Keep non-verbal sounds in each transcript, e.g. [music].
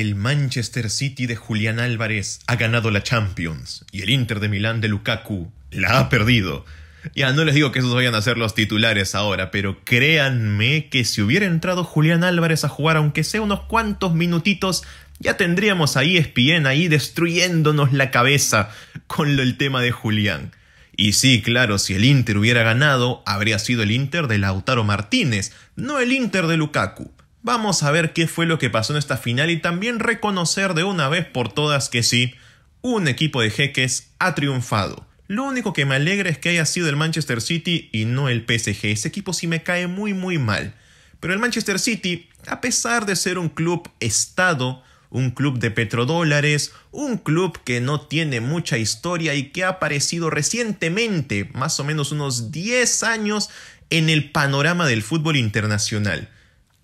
El Manchester City de Julián Álvarez ha ganado la Champions y el Inter de Milán de Lukaku la ha perdido. Ya no les digo que esos vayan a ser los titulares ahora, pero créanme que si hubiera entrado Julián Álvarez a jugar aunque sea unos cuantos minutitos, ya tendríamos ahí ESPN ahí destruyéndonos la cabeza con el tema de Julián. Y sí, claro, si el Inter hubiera ganado, habría sido el Inter de Lautaro Martínez, no el Inter de Lukaku. Vamos a ver qué fue lo que pasó en esta final y también reconocer de una vez por todas que sí, un equipo de jeques ha triunfado. Lo único que me alegra es que haya sido el Manchester City y no el PSG. Ese equipo sí me cae muy muy mal. Pero el Manchester City, a pesar de ser un club estado, un club de petrodólares, un club que no tiene mucha historia y que ha aparecido recientemente, más o menos unos 10 años, en el panorama del fútbol internacional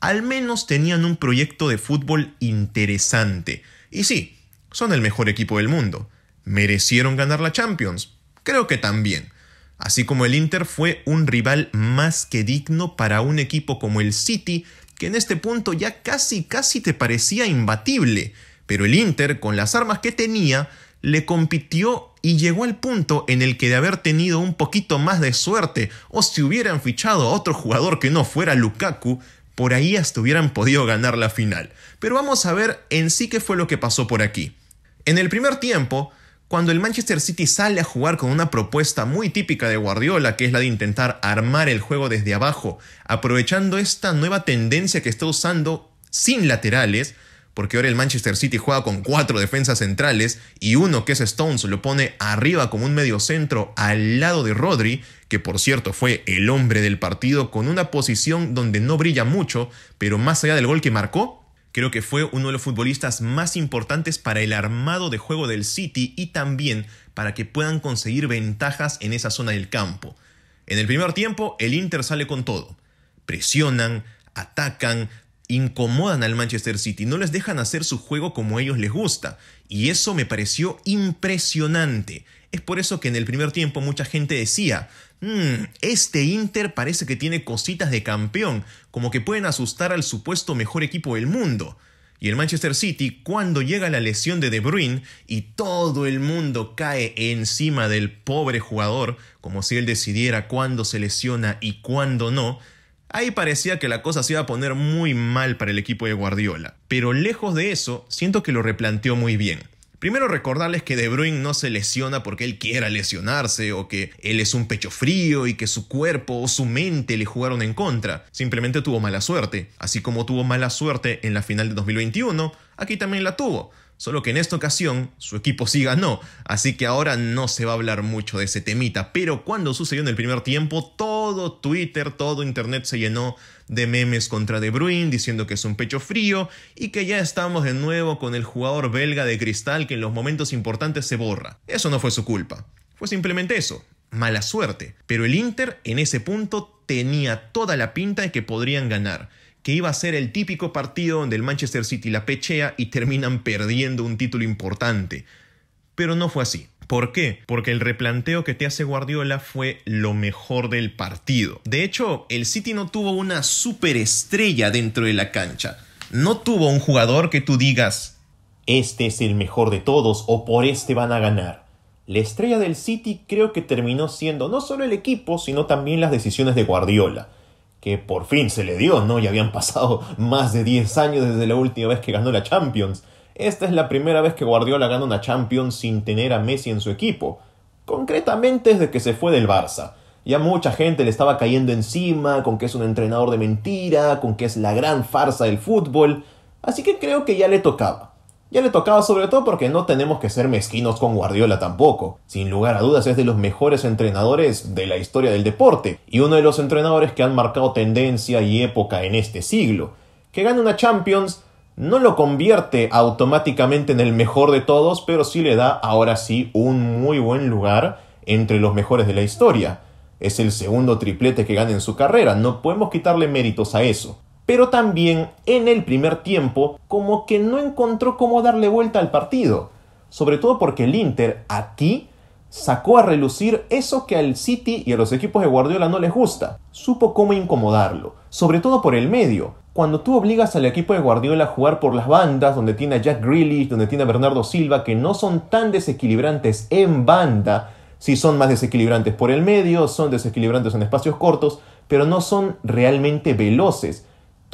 al menos tenían un proyecto de fútbol interesante. Y sí, son el mejor equipo del mundo. ¿Merecieron ganar la Champions? Creo que también. Así como el Inter fue un rival más que digno para un equipo como el City, que en este punto ya casi casi te parecía imbatible. Pero el Inter, con las armas que tenía, le compitió y llegó al punto en el que de haber tenido un poquito más de suerte o si hubieran fichado a otro jugador que no fuera Lukaku, por ahí hasta hubieran podido ganar la final. Pero vamos a ver en sí qué fue lo que pasó por aquí. En el primer tiempo, cuando el Manchester City sale a jugar con una propuesta muy típica de Guardiola, que es la de intentar armar el juego desde abajo, aprovechando esta nueva tendencia que está usando sin laterales, porque ahora el Manchester City juega con cuatro defensas centrales y uno que es Stones lo pone arriba como un medio centro al lado de Rodri, que por cierto fue el hombre del partido con una posición donde no brilla mucho, pero más allá del gol que marcó, Creo que fue uno de los futbolistas más importantes para el armado de juego del City y también para que puedan conseguir ventajas en esa zona del campo. En el primer tiempo, el Inter sale con todo. Presionan, atacan, incomodan al Manchester City, no les dejan hacer su juego como ellos les gusta. Y eso me pareció impresionante. Es por eso que en el primer tiempo mucha gente decía, mm, este Inter parece que tiene cositas de campeón, como que pueden asustar al supuesto mejor equipo del mundo. Y el Manchester City, cuando llega la lesión de De Bruyne y todo el mundo cae encima del pobre jugador, como si él decidiera cuándo se lesiona y cuándo no, Ahí parecía que la cosa se iba a poner muy mal para el equipo de Guardiola, pero lejos de eso, siento que lo replanteó muy bien. Primero recordarles que De Bruyne no se lesiona porque él quiera lesionarse o que él es un pecho frío y que su cuerpo o su mente le jugaron en contra, simplemente tuvo mala suerte, así como tuvo mala suerte en la final de 2021, aquí también la tuvo. Solo que en esta ocasión su equipo sí ganó, así que ahora no se va a hablar mucho de ese temita. Pero cuando sucedió en el primer tiempo, todo Twitter, todo Internet se llenó de memes contra De Bruyne, diciendo que es un pecho frío y que ya estamos de nuevo con el jugador belga de cristal que en los momentos importantes se borra. Eso no fue su culpa, fue simplemente eso, mala suerte. Pero el Inter en ese punto tenía toda la pinta de que podrían ganar que iba a ser el típico partido donde el Manchester City la pechea y terminan perdiendo un título importante. Pero no fue así. ¿Por qué? Porque el replanteo que te hace Guardiola fue lo mejor del partido. De hecho, el City no tuvo una superestrella dentro de la cancha. No tuvo un jugador que tú digas, este es el mejor de todos o por este van a ganar. La estrella del City creo que terminó siendo no solo el equipo, sino también las decisiones de Guardiola que por fin se le dio, ¿no? Ya habían pasado más de 10 años desde la última vez que ganó la Champions. Esta es la primera vez que Guardiola gana una Champions sin tener a Messi en su equipo. Concretamente desde que se fue del Barça. Ya mucha gente le estaba cayendo encima con que es un entrenador de mentira, con que es la gran farsa del fútbol. Así que creo que ya le tocaba. Ya le tocaba sobre todo porque no tenemos que ser mezquinos con Guardiola tampoco. Sin lugar a dudas es de los mejores entrenadores de la historia del deporte y uno de los entrenadores que han marcado tendencia y época en este siglo. Que gane una Champions no lo convierte automáticamente en el mejor de todos, pero sí le da ahora sí un muy buen lugar entre los mejores de la historia. Es el segundo triplete que gana en su carrera, no podemos quitarle méritos a eso pero también en el primer tiempo como que no encontró cómo darle vuelta al partido, sobre todo porque el Inter aquí sacó a relucir eso que al City y a los equipos de Guardiola no les gusta, supo cómo incomodarlo, sobre todo por el medio. Cuando tú obligas al equipo de Guardiola a jugar por las bandas, donde tiene a Jack Grealish, donde tiene a Bernardo Silva, que no son tan desequilibrantes en banda, si son más desequilibrantes por el medio, son desequilibrantes en espacios cortos, pero no son realmente veloces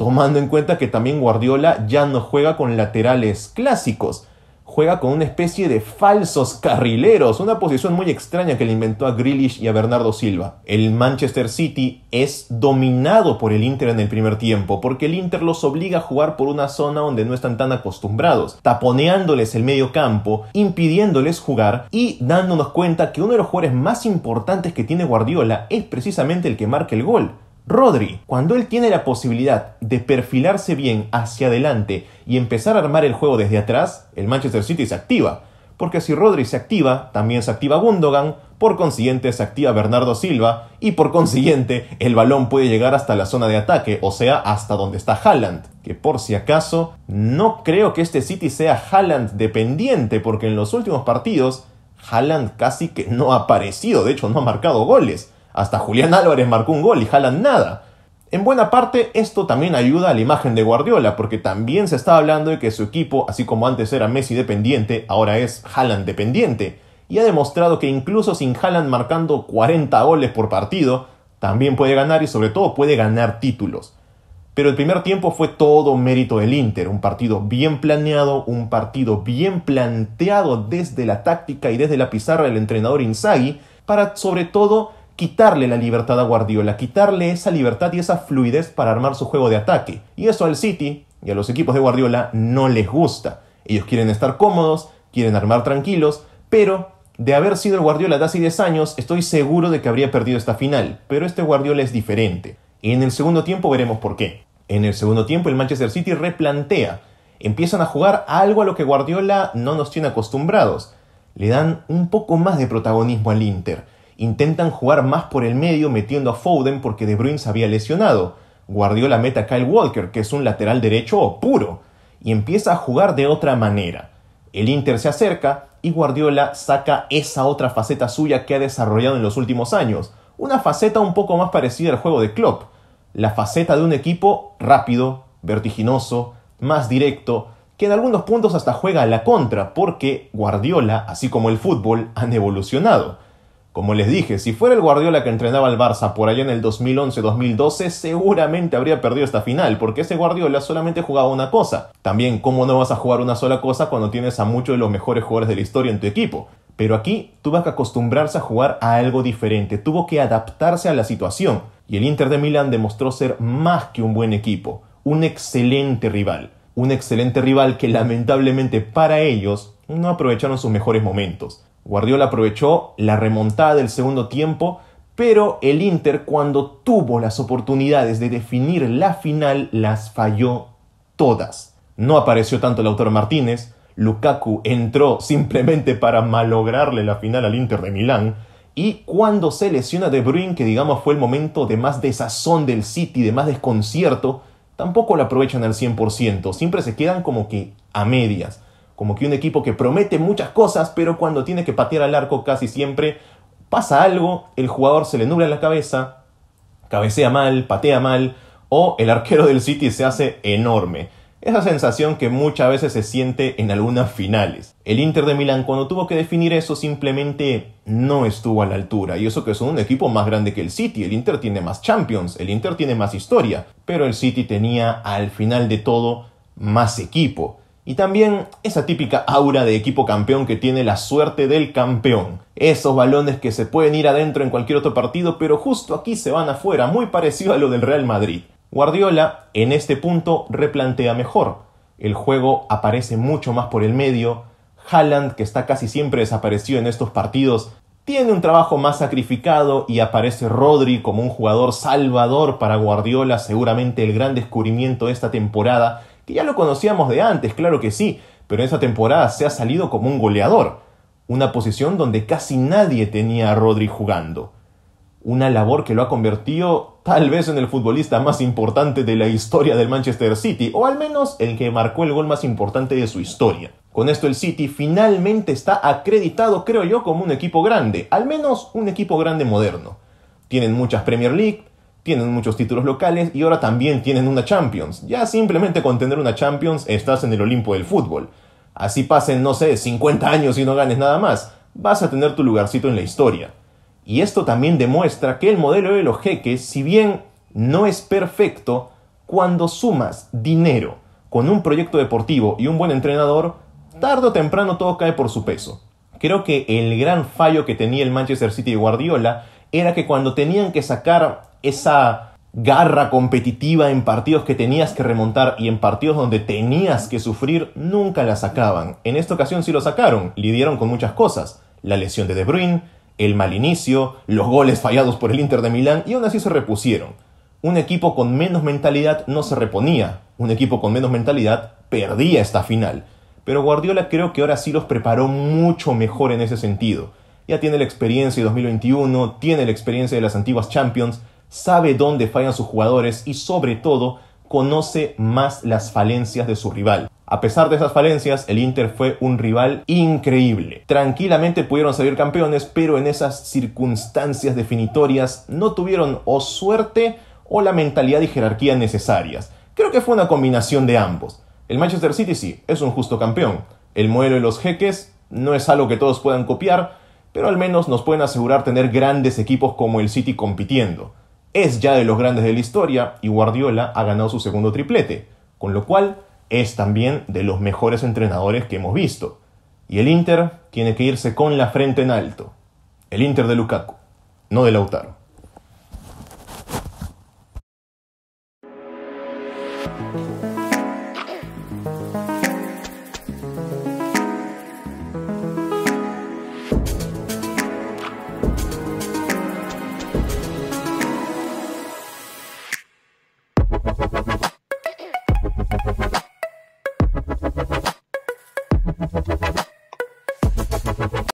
tomando en cuenta que también Guardiola ya no juega con laterales clásicos, juega con una especie de falsos carrileros, una posición muy extraña que le inventó a Grealish y a Bernardo Silva. El Manchester City es dominado por el Inter en el primer tiempo, porque el Inter los obliga a jugar por una zona donde no están tan acostumbrados, taponeándoles el medio campo, impidiéndoles jugar y dándonos cuenta que uno de los jugadores más importantes que tiene Guardiola es precisamente el que marca el gol. Rodri, cuando él tiene la posibilidad de perfilarse bien hacia adelante y empezar a armar el juego desde atrás, el Manchester City se activa. Porque si Rodri se activa, también se activa Gundogan, por consiguiente se activa Bernardo Silva y por consiguiente el balón puede llegar hasta la zona de ataque, o sea, hasta donde está Haaland. Que por si acaso, no creo que este City sea Haaland dependiente porque en los últimos partidos Haaland casi que no ha aparecido, de hecho no ha marcado goles. Hasta Julián Álvarez marcó un gol y Jalan nada. En buena parte esto también ayuda a la imagen de Guardiola, porque también se está hablando de que su equipo, así como antes era Messi dependiente, ahora es Haaland dependiente, y ha demostrado que incluso sin Haaland marcando 40 goles por partido, también puede ganar y sobre todo puede ganar títulos. Pero el primer tiempo fue todo mérito del Inter, un partido bien planeado, un partido bien planteado desde la táctica y desde la pizarra del entrenador Inzaghi, para sobre todo quitarle la libertad a Guardiola, quitarle esa libertad y esa fluidez para armar su juego de ataque. Y eso al City y a los equipos de Guardiola no les gusta. Ellos quieren estar cómodos, quieren armar tranquilos, pero de haber sido el Guardiola de hace 10 años, estoy seguro de que habría perdido esta final, pero este Guardiola es diferente. Y en el segundo tiempo veremos por qué. En el segundo tiempo el Manchester City replantea, empiezan a jugar algo a lo que Guardiola no nos tiene acostumbrados. Le dan un poco más de protagonismo al Inter Intentan jugar más por el medio metiendo a Foden porque De Bruyne se había lesionado. Guardiola mete a Kyle Walker, que es un lateral derecho puro, y empieza a jugar de otra manera. El Inter se acerca y Guardiola saca esa otra faceta suya que ha desarrollado en los últimos años, una faceta un poco más parecida al juego de Klopp, la faceta de un equipo rápido, vertiginoso, más directo, que en algunos puntos hasta juega a la contra, porque Guardiola, así como el fútbol, han evolucionado. Como les dije, si fuera el Guardiola que entrenaba al Barça por allá en el 2011-2012, seguramente habría perdido esta final, porque ese Guardiola solamente jugaba una cosa. También, ¿cómo no vas a jugar una sola cosa cuando tienes a muchos de los mejores jugadores de la historia en tu equipo? Pero aquí tuvo que acostumbrarse a jugar a algo diferente, tuvo que adaptarse a la situación, y el Inter de Milán demostró ser más que un buen equipo, un excelente rival, un excelente rival que lamentablemente para ellos no aprovecharon sus mejores momentos. Guardiola aprovechó la remontada del segundo tiempo, pero el Inter cuando tuvo las oportunidades de definir la final las falló todas. No apareció tanto el autor Martínez, Lukaku entró [laughs] simplemente para malograrle la final al Inter de Milán, y cuando se lesiona De Bruyne, que digamos fue el momento de más desazón del City, de más desconcierto, tampoco lo aprovechan al 100%, siempre se quedan como que a medias como que un equipo que promete muchas cosas, pero cuando tiene que patear al arco casi siempre pasa algo, el jugador se le nubla la cabeza, cabecea mal, patea mal, o el arquero del City se hace enorme. Esa sensación que muchas veces se siente en algunas finales. El Inter de Milán cuando tuvo que definir eso simplemente no estuvo a la altura. Y eso que son un equipo más grande que el City. El Inter tiene más Champions, el Inter tiene más historia. Pero el City tenía al final de todo más equipo. Y también esa típica aura de equipo campeón que tiene la suerte del campeón. Esos balones que se pueden ir adentro en cualquier otro partido, pero justo aquí se van afuera, muy parecido a lo del Real Madrid. Guardiola en este punto replantea mejor. El juego aparece mucho más por el medio. Haaland, que está casi siempre desaparecido en estos partidos, tiene un trabajo más sacrificado y aparece Rodri como un jugador salvador para Guardiola, seguramente el gran descubrimiento de esta temporada que ya lo conocíamos de antes, claro que sí, pero en esa temporada se ha salido como un goleador, una posición donde casi nadie tenía a Rodri jugando. Una labor que lo ha convertido tal vez en el futbolista más importante de la historia del Manchester City, o al menos el que marcó el gol más importante de su historia. Con esto el City finalmente está acreditado, creo yo, como un equipo grande, al menos un equipo grande moderno. Tienen muchas Premier League, tienen muchos títulos locales y ahora también tienen una Champions. Ya simplemente con tener una Champions estás en el Olimpo del fútbol. Así pasen, no sé, 50 años y no ganes nada más, vas a tener tu lugarcito en la historia. Y esto también demuestra que el modelo de los jeques, si bien no es perfecto, cuando sumas dinero con un proyecto deportivo y un buen entrenador, tarde o temprano todo cae por su peso. Creo que el gran fallo que tenía el Manchester City y Guardiola era que cuando tenían que sacar esa garra competitiva en partidos que tenías que remontar y en partidos donde tenías que sufrir, nunca la sacaban. En esta ocasión sí lo sacaron, lidieron con muchas cosas. La lesión de De Bruyne, el mal inicio, los goles fallados por el Inter de Milán y aún así se repusieron. Un equipo con menos mentalidad no se reponía, un equipo con menos mentalidad perdía esta final. Pero Guardiola creo que ahora sí los preparó mucho mejor en ese sentido. Ya tiene la experiencia de 2021, tiene la experiencia de las antiguas Champions, sabe dónde fallan sus jugadores y sobre todo conoce más las falencias de su rival. A pesar de esas falencias, el Inter fue un rival increíble. Tranquilamente pudieron salir campeones, pero en esas circunstancias definitorias no tuvieron o suerte o la mentalidad y jerarquía necesarias. Creo que fue una combinación de ambos. El Manchester City sí, es un justo campeón. El modelo de los jeques no es algo que todos puedan copiar, pero al menos nos pueden asegurar tener grandes equipos como el City compitiendo es ya de los grandes de la historia y Guardiola ha ganado su segundo triplete, con lo cual es también de los mejores entrenadores que hemos visto. Y el Inter tiene que irse con la frente en alto. El Inter de Lukaku, no de Lautaro.